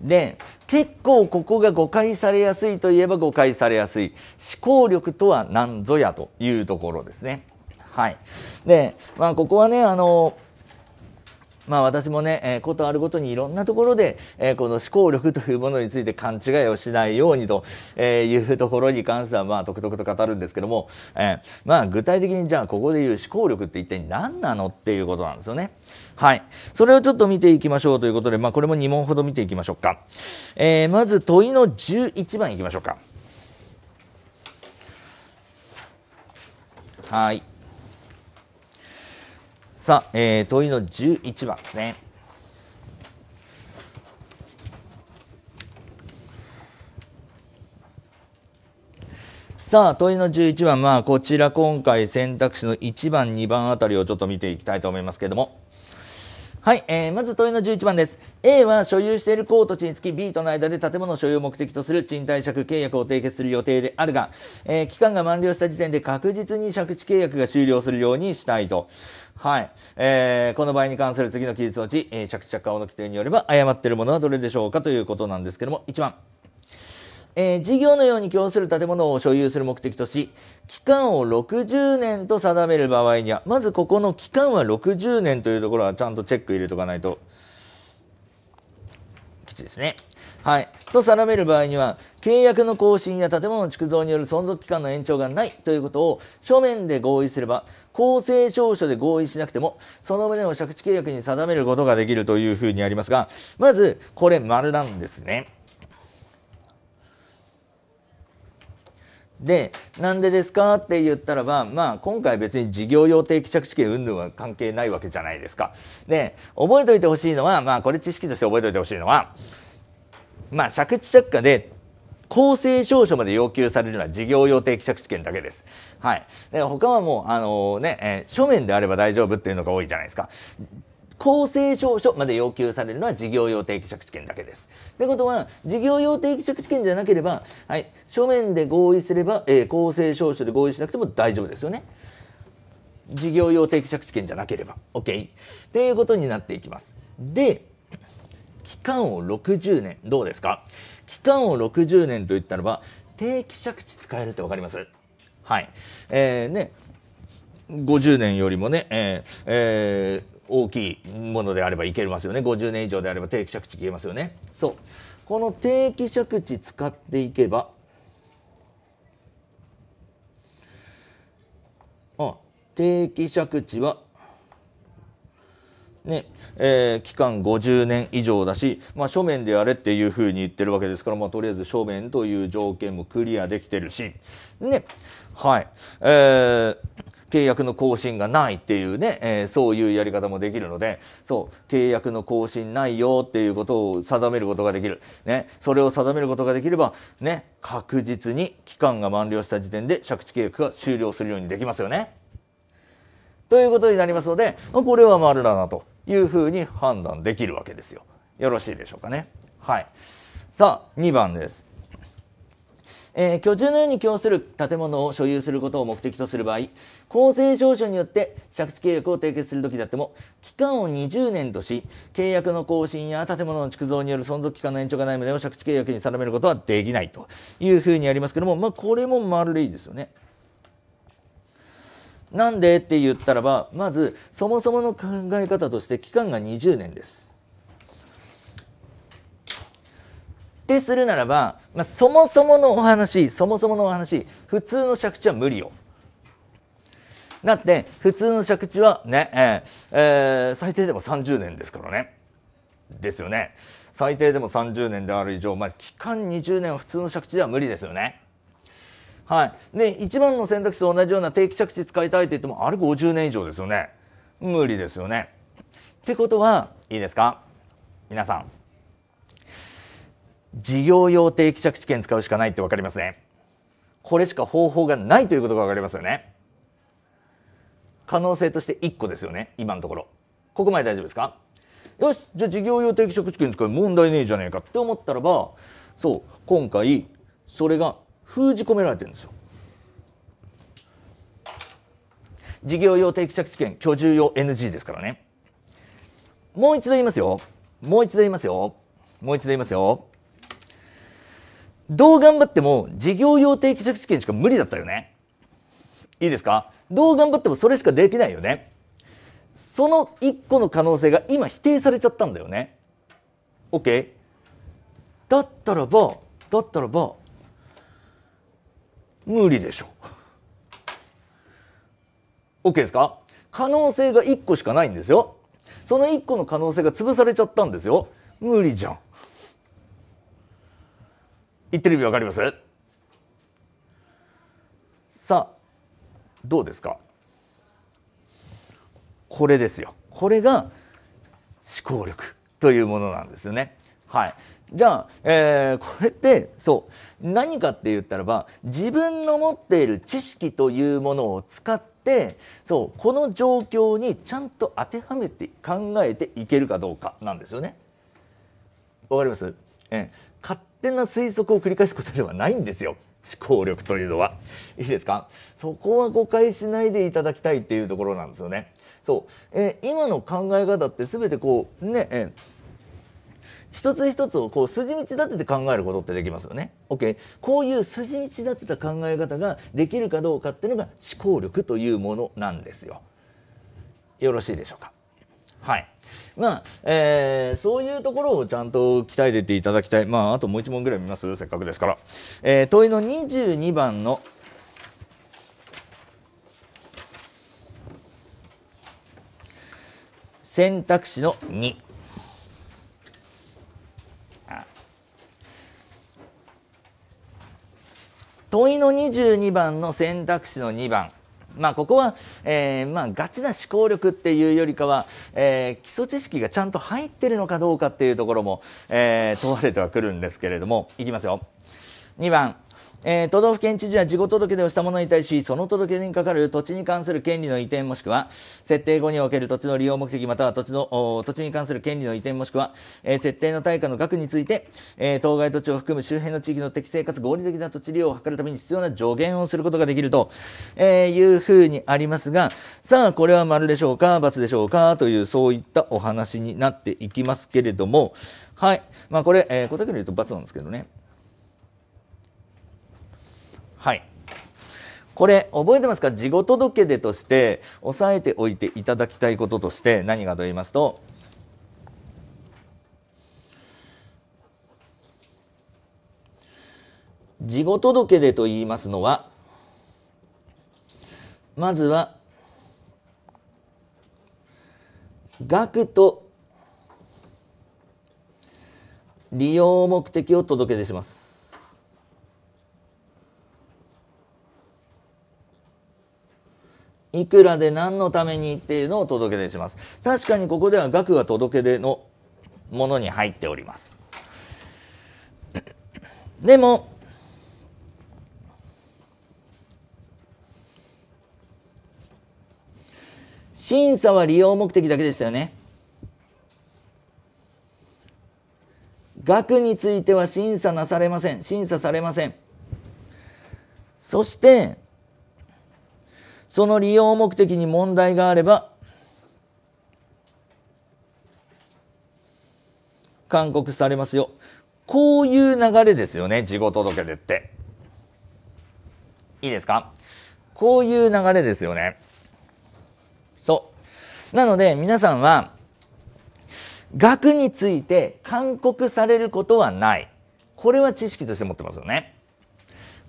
で結構ここが誤解されやすいといえば誤解されやすい思考力とは何ぞやというところですね。はい、で、まあ、ここはねあのまあ私もね、えー、ことあるごとにいろんなところで、えー、この思考力というものについて勘違いをしないようにと、えいうところに関しては、まあ、とくとくと語るんですけども、えー、まあ具体的にじゃあここでいう思考力って一体何なのっていうことなんですよね。はい。それをちょっと見ていきましょうということで、まあ、これも2問ほど見ていきましょうか。えー、まず問いの11番いきましょうか。はい。さあ、えー、問いの11番ですね。さあ、問いの11番、まあ、こちら今回選択肢の1番、2番あたりをちょっと見ていきたいと思いますけれども。はい、えー、まず問いの11番です。A は所有しているコート地につき B との間で建物所有を目的とする賃貸借契約を締結する予定であるが、えー、期間が満了した時点で確実に借地契約が終了するようにしたいと。はい。えー、この場合に関する次の記述のうち、えー、着地着火の規定によれば、誤っているものはどれでしょうかということなんですけども、1番。えー、事業のように供する建物を所有する目的とし、期間を60年と定める場合には、まずここの期間は60年というところはちゃんとチェック入れとかないと、基地ですね。はい。と定める場合には、契約の更新や建物の築造による存続期間の延長がないということを書面で合意すれば、公正証書で合意しなくても、その旨を借地契約に定めることができるというふうにありますが、まず、これ丸なんですね。で、なんでですかって言ったらば、まあ、今回別に事業用定期着地権云々は関係ないわけじゃないですか。で、覚えておいてほしいのは、まあ、これ知識として覚えておいてほしいのは、まあ、借地着火で、公正証書まで要求されるのは事業用定期借地権だけです。はい。で、他はもう、あのー、ね、えー、書面であれば大丈夫っていうのが多いじゃないですか。公正証書まで要求されるのは事業用定期借地権だけです。ってことは事業用定期借地権じゃなければ、はい、書面で合意すれば、えー、公正証書で合意しなくても大丈夫ですよね。事業用定期借地権じゃなければ OK ということになっていきます。で期間を60年どうですか期間を60年といったらば定期借地使えるって分かりますはいえーね、ね50年よりもね、えーえー大きいものであればいけますよね50年以上であれば定期借地消えますよねそうこの定期借地使っていけばあ定期借地はねえー、期間50年以上だし、まあ、書面でやれっていうふうに言ってるわけですから、まあ、とりあえず書面という条件もクリアできてるしねはいえー契約の更新がないっていうね、えー、そういうやり方もできるので、そう、契約の更新ないよっていうことを定めることができる。ね、それを定めることができれば、ね、確実に期間が満了した時点で借地契約が終了するようにできますよね。ということになりますので、これは丸だなというふうに判断できるわけですよ。よろしいでしょうかね。はい。さあ、2番です。えー、居住のように供する建物を所有することを目的とする場合公正証書によって借地契約を締結するときであっても、期間を20年とし、契約の更新や建物の築造による存続期間の延長がないでも借地契約に定めることはできないというふうにありますけども、まあ、これも丸でいいですよね。なんでって言ったらば、まず、そもそもの考え方として期間が20年です。ってするならば、まあ、そもそものお話、そもそものお話、普通の借地は無理よ。だって、普通の借地はね、えー、えー、最低でも30年ですからね。ですよね。最低でも30年である以上、まあ、期間20年は普通の借地では無理ですよね。はい。で、一番の選択肢と同じような定期借地使いたいって言っても、あれ50年以上ですよね。無理ですよね。ってことは、いいですか皆さん。事業用定期借地権使うしかないって分かりますね。これしか方法がないということが分かりますよね。可能性として1個ですよね今のところここまで大丈夫ですかよしじゃあ事業用定期食試験使い問題ねえじゃねえかって思ったらばそう今回それが封じ込められてるんですよ事業用定期借地権居住用 NG ですからねもう一度言いますよもう一度言いますよもう一度言いますよどう頑張っても事業用定期借地権しか無理だったよねいいですかどう頑張ってもそれしかできないよねその1個の可能性が今否定されちゃったんだよね OK だったらばだったらば無理でしょ OK ですか可能性が1個しかないんですよその1個の可能性が潰されちゃったんですよ無理じゃん言ってる意味わかりますさあどうですかこれですよ。これが思考力というものなんですよね。はい。じゃあ、えー、これってそう何かって言ったらば自分の持っている知識というものを使ってそうこの状況にちゃんと当てはめて考えていけるかどうかなんですよね。わかりますえ勝手な推測を繰り返すことではないんですよ。思考力というのは。いいですかそこは誤解しないでいただきたいっていうところなんですよね。そう、えー、今の考え方って全てこうね、えー、一つ一つをこう筋道立てて考えることってできますよね。OK。こういう筋道立てた考え方ができるかどうかっていうのが思考力というものなんですよ。よろしいでしょうかはい。まあ、えー、そういうところをちゃんと鍛えてていただきたい。まあ、あともう1問ぐらい見ますせっかくですから。えー、問いの22番の、選択肢の2。問いの22番の選択肢の2番。まあ、ここは、えー、まあ、ガチな思考力っていうよりかは、えー、基礎知識がちゃんと入ってるのかどうかっていうところも、えー、問われてはくるんですけれども、いきますよ。2番、えー、都道府県知事は事後届出をしたものに対し、その届出にかかる土地に関する権利の移転もしくは、設定後における土地の利用目的または土地の、土地に関する権利の移転もしくは、えー、設定の対価の額について、えー、当該土地を含む周辺の地域の適正かつ合理的な土地利用を図るために必要な助言をすることができると、えー、いうふうにありますが、さあ、これは丸でしょうか、×でしょうか、という、そういったお話になっていきますけれども、はい。まあ、これ、えー、答えで言うと×なんですけどね。はいこれ覚えてますか事後届出として押さえておいていただきたいこととして何がと言いますと事後届出と言いますのはまずは額と利用目的を届け出しますいくらで何のためにっていうのを届け出します。確かにここでは額は届け出のものに入っております。でも、審査は利用目的だけでしたよね。額については審査なされません。審査されません。そして、その利用目的に問題があれば勧告されますよこういう流れですよね事後届出っていいですかこういう流れですよねそうなので皆さんは額について勧告されることはないこれは知識として持ってますよね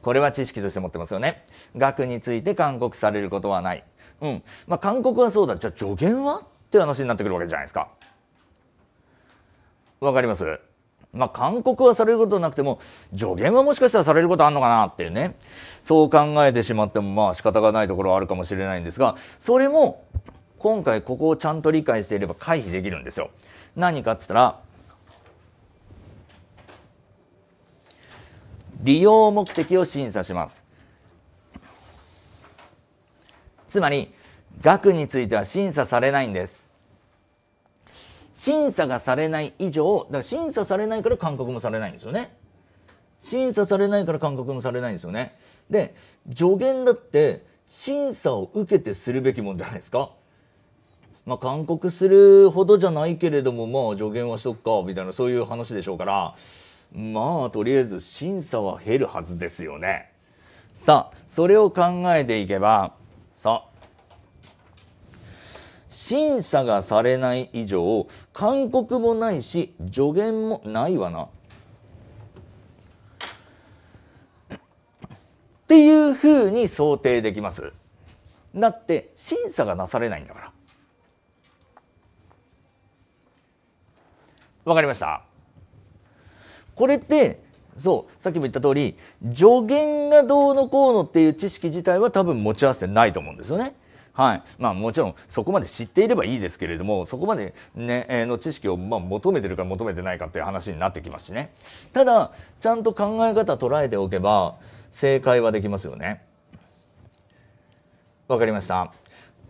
これは知識として持ってますよね。額について勧告されることはない。うん。まあ、勧告はそうだ。じゃあ助言はって話になってくるわけじゃないですか。わかりますまあ、勧告はされることなくても、助言はもしかしたらされることあんのかなっていうね。そう考えてしまっても、まあ仕方がないところはあるかもしれないんですが、それも、今回ここをちゃんと理解していれば回避できるんですよ。何かっつったら、利用目的を審査します。つまり額については審査されないんです審査がされない以上だから審査されないから勧告もされないんですよね審査されないから勧告もされないんですよねで助言だって審査を受けてするべきもんじゃないですかまあ、勧告するほどじゃないけれども、まあ、助言はしとくか、みたいな、そういう話でしょうから、まあ、とりあえず審査は減るはずですよね。さあ、それを考えていけば、さ審査がされない以上勧告もないし助言もないわな。っていうふうに想定できます。だって審査がなされないんだから。わかりましたこれってそう、さっきも言った通り、助言がどうのこうのっていう知識自体は多分持ち合わせてないと思うんですよね。はい。まあもちろんそこまで知っていればいいですけれども、そこまでね、えー、の知識をまあ求めてるか求めてないかっていう話になってきますしね。ただ、ちゃんと考え方捉えておけば、正解はできますよね。わかりました。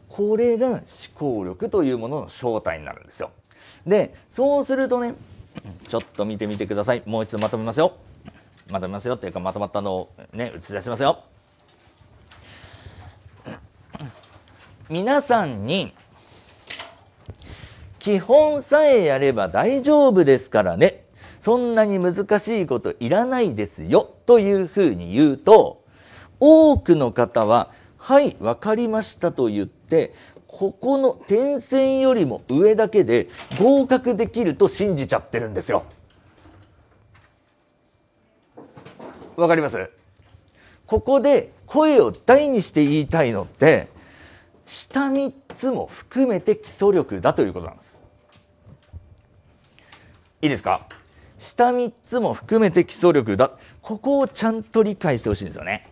これが思考力というものの正体になるんですよ。で、そうするとね、ちょっと見てみてください。もう一度まとめますよ。まとめますよっていうかまとまったのをね映し出しますよ。皆さんに基本さえやれば大丈夫ですからねそんなに難しいこといらないですよというふうに言うと多くの方は「はい分かりました」と言ってここの点線よりも上だけで合格できると信じちゃってるんですよ。わかりますここで声を大にして言いたいのって下3つも含めて基礎力だということなんです。いいですか下3つも含めて基礎力だここをちゃんと理解してほしいんですよね。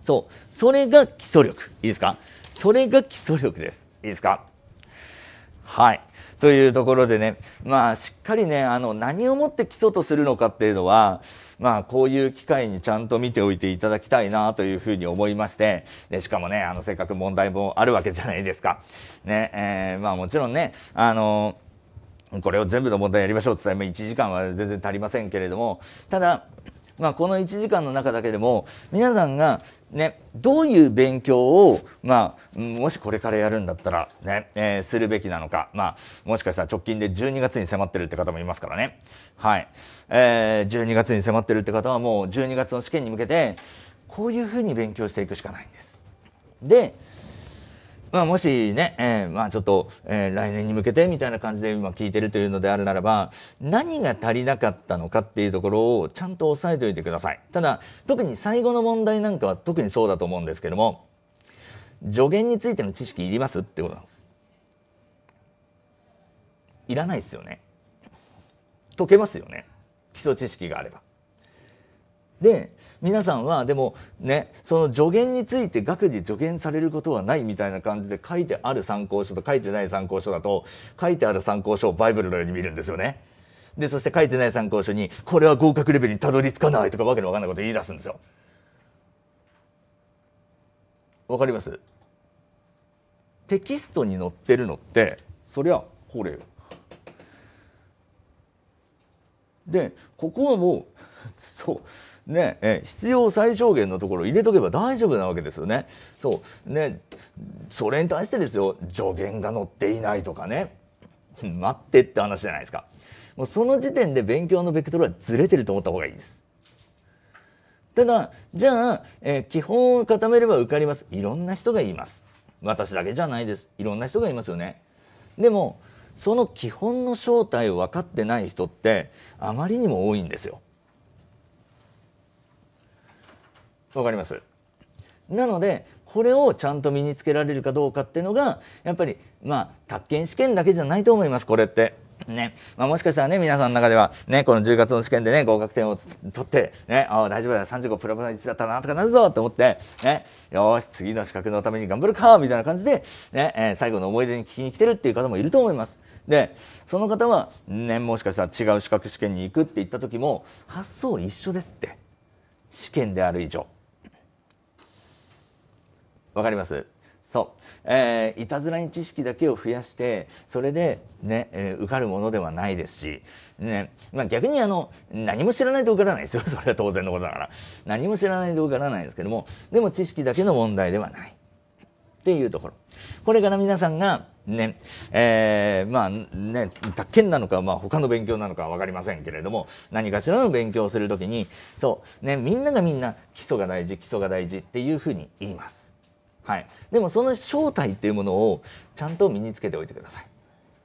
そうそれが基礎力いいですかそれが基礎力です。いいですかはいというところでねまあしっかりねあの何をもって基礎とするのかっていうのはまあ、こういう機会にちゃんと見ておいていただきたいなというふうに思いまして、でしかもね、あの、せっかく問題もあるわけじゃないですか。ね、えー、まあ、もちろんね、あの、これを全部の問題やりましょうって言ったら、1時間は全然足りませんけれども、ただ、まあ、この1時間の中だけでも皆さんがね、どういう勉強を、まあ、もしこれからやるんだったらね、えー、するべきなのか、まあ、もしかしたら直近で12月に迫ってるって方もいますからね、はいえー、12月に迫ってるって方はもう12月の試験に向けてこういうふうに勉強していくしかないんです。でまあ、もしね、えー、まあちょっと、えー、来年に向けてみたいな感じで今聞いてるというのであるならば、何が足りなかったのかっていうところをちゃんと押さえておいてください。ただ、特に最後の問題なんかは特にそうだと思うんですけども、助言についての知識いりますってことなんです。いらないですよね。解けますよね。基礎知識があれば。で、皆さんはでもねその助言について学で助言されることはないみたいな感じで書いてある参考書と書いてない参考書だと書いてある参考書をバイブルのように見るんですよね。でそして書いてない参考書にこれは合格レベルにたどり着かないとかわけのわかんないこと言い出すんですよ。わかりますテキストに載ってるのってそりゃこれよ。でここはもうそうねえ必要最小限のところ入れとけば大丈夫なわけですよね。そうねそれに対してですよ助言が載っていないとかね 待ってって話じゃないですか。もうその時点で勉強のベクトルはずれてると思った方がいいです。ただじゃあ、えー、基本を固めれば受かりますいろんな人が言います私だけじゃないですいろんな人がいますよねでもその基本の正体を分かってない人ってあまりにも多いんですよわかりますなのでこれをちゃんと身につけられるかどうかっていうのがやっぱりまあ宅建試験だけじゃないと思いますこれって。ねまあ、もしかしたらね皆さんの中では、ね、この10月の試験でね合格点を取って、ね、あ大丈夫だ35プラス1だったらなんとかなるぞと思って、ね、よし次の資格のために頑張るかみたいな感じでね、ねえー、最後の思い出に聞きに来てるっていう方もいると思います。でその方は、ね、もしかしたら違う資格試験に行くって言った時も発想一緒ですって試験である以上。わかりますそう、えー、いたずらに知識だけを増やしてそれでね、えー、受かるものではないですし、ねまあ、逆にあの何も知らないと受からないですよ それは当然のことだから何も知らないと受からないですけどもでも知識だけの問題ではないっていうところこれから皆さんがねえー、まあね卓研なのか、まあ、他の勉強なのか分かりませんけれども何かしらの勉強をする時にそう、ね、みんながみんな基礎が大事基礎が大事っていうふうに言います。はい、でもその正体っていうものをちゃんと身につけておいてください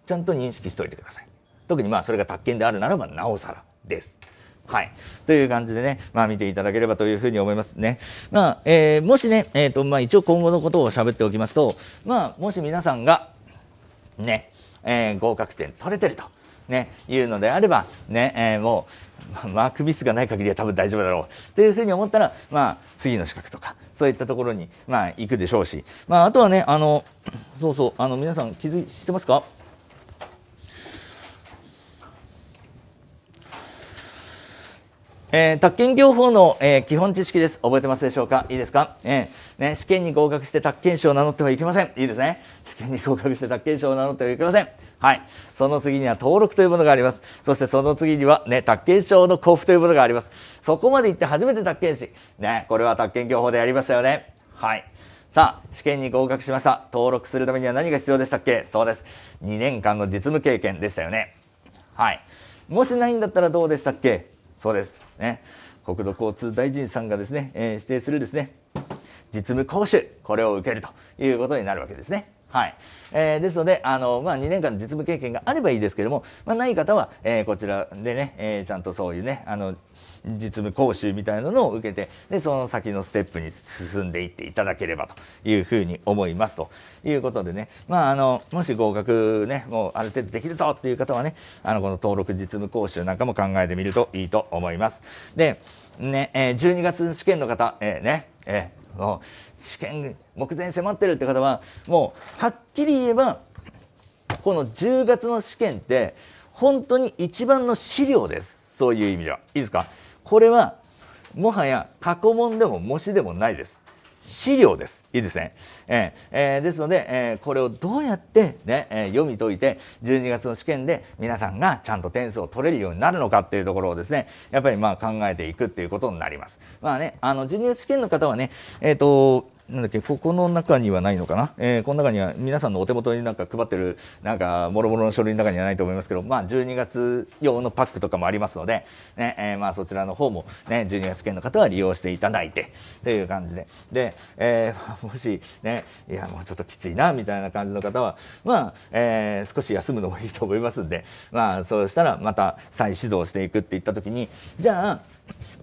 ちゃんと認識しておいてください特にまあそれが宅建であるならばなおさらですはい。という感じでね、まあ見ていただければというふうに思いますね。まあ、えー、もしね、えっ、ー、と、まあ一応今後のことを喋っておきますと、まあ、もし皆さんが、ね、えー、合格点取れてるとね、いうのであれば、ね、えー、もう、マークミスがない限りは多分大丈夫だろうというふうに思ったら、まあ、次の資格とか、そういったところに、まあ、行くでしょうし、まあ、あとはね、あの、そうそう、あの、皆さん気づい、してますかえー、宅建業法の、えー、基本知識です。覚えてますでしょうかいいですか、えー、ね、試験に合格して宅建士を名乗ってはいけません。いいですね。試験に合格して宅建士を名乗ってはいけません。はい。その次には登録というものがあります。そしてその次にはね、宅建証の交付というものがあります。そこまで行って初めて宅建士。ね、これは宅建業法でやりましたよね。はい。さあ、試験に合格しました。登録するためには何が必要でしたっけそうです。2年間の実務経験でしたよね。はい。もしないんだったらどうでしたっけそうです。ね。国土交通大臣さんがですね、えー、指定するですね、実務講習、これを受けるということになるわけですね。はい。えー、ですので、あの、まあ、2年間の実務経験があればいいですけども、まあ、ない方は、えー、こちらでね、えー、ちゃんとそういうね、あの、実務講習みたいなのを受けてでその先のステップに進んでいっていただければというふうに思いますということでね、まあ、あのもし合格ねもうある程度できるぞっていう方はねあのこの登録実務講習なんかも考えてみるといいと思います。でね、えー、12月試験の方、えー、ね、えーもう試験目前迫ってるって方はもうはっきり言えばこの10月の試験って本当に一番の資料ですそういう意味ではいいですかこれはもはや過去問でも模試でもないです資料です。いいですね。えー、えー、ですので、えー、これをどうやってね、え読み解いて、12月の試験で皆さんがちゃんと点数を取れるようになるのかっていうところをですね、やっぱりまあ考えていくっていうことになります。まあね、あの、12月試験の方はね、えっ、と、なんだっけここの中にはないのかな、えー、この中には皆さんのお手元になんか配ってるなんかもろもろの書類の中にはないと思いますけど、まあ、12月用のパックとかもありますので、ねえー、まあ、そちらの方も、ね、12月券の方は利用していただいてという感じでで、えー、もし、ね、いやもうちょっときついなみたいな感じの方は、まあえ少し休むのもいいと思いますんで、まあ、そうしたらまた再始動していくっていった時にじゃあ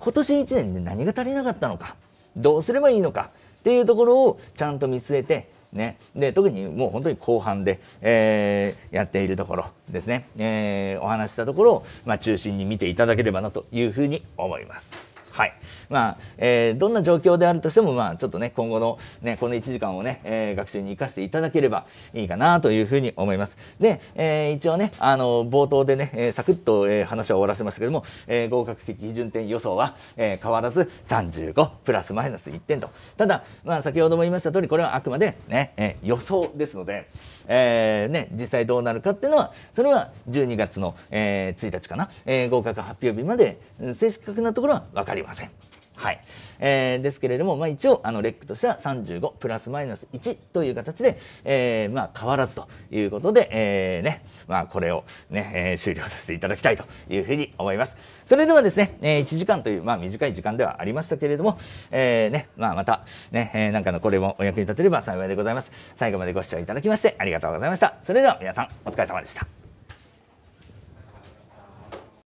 今年1年で何が足りなかったのかどうすればいいのかっていうところをちゃんと見据えて、ね、で特にもう本当に後半で、えー、やっているところですね、えー、お話したところを、まあ、中心に見ていただければなというふうに思います。はいまあえー、どんな状況であるとしても、まあ、ちょっとね今後の、ね、この1時間をね、えー、学習に生かしていただければいいかなというふうに思います。で、えー、一応ねあの冒頭でね、えー、サクッと、えー、話は終わらせましたけども、えー、合格的基準点予想は、えー、変わらず35プラスマイナス1点とただ、まあ、先ほども言いました通りこれはあくまでね、えー、予想ですので、えーね、実際どうなるかっていうのはそれは12月の、えー、1日かな、えー、合格発表日まで正確なところは分かりません。はいえー、ですけれども、まあ、一応あのレックとしては35プラスマイナス1という形で、えーまあ、変わらずということで、えーねまあ、これをね、ねえー、終了させていただきたいというふうに思います。それではですね、えー、1時間という、まあ、短い時間ではありましたけれども、えーねまあ、またね、ねえー、なんかのこれもお役に立てれば幸いでございます。最後までご視聴いただきましてありがとうございました。それでは皆さんお疲れ様でした。